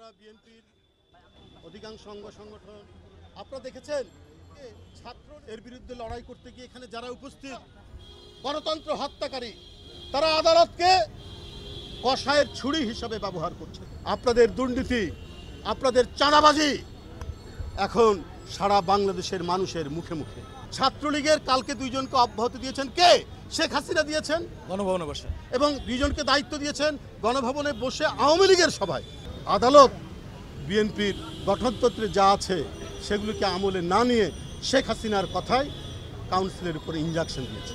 আমরা বিএনপির অধিকাংশ অঙ্গ সংগঠন আপনারা দেখেছেন ছাত্র এর বিরুদ্ধে লড়াই করতে গিয়ে এখানে যারা উপস্থিত গণতন্ত্র হত্যাকারী তারা আদালতকে কষায়ের ছুরি হিসাবে ব্যবহার করছে আপনাদের দুর্নীতি আপনাদের চাঁদাবাজি এখন সারা বাংলাদেশের মানুষের মুখে মুখে ছাত্রলীগের কালকে দুইজনকে অব্যাহতি দিয়েছেন কে শেখ হাসিনা দিয়েছেন গণভবনে বসে এবং দুইজনকে দায়িত্ব দিয়েছেন গণভবনে বসে আওয়ামী লীগের সভায় আদালত বিএনপির গঠনতন্ত্রে যা আছে সেগুলিকে আমলে না নিয়ে শেখ হাসিনার কথায় কাউন্সিলের উপরে ইঞ্জাকশন দিয়েছে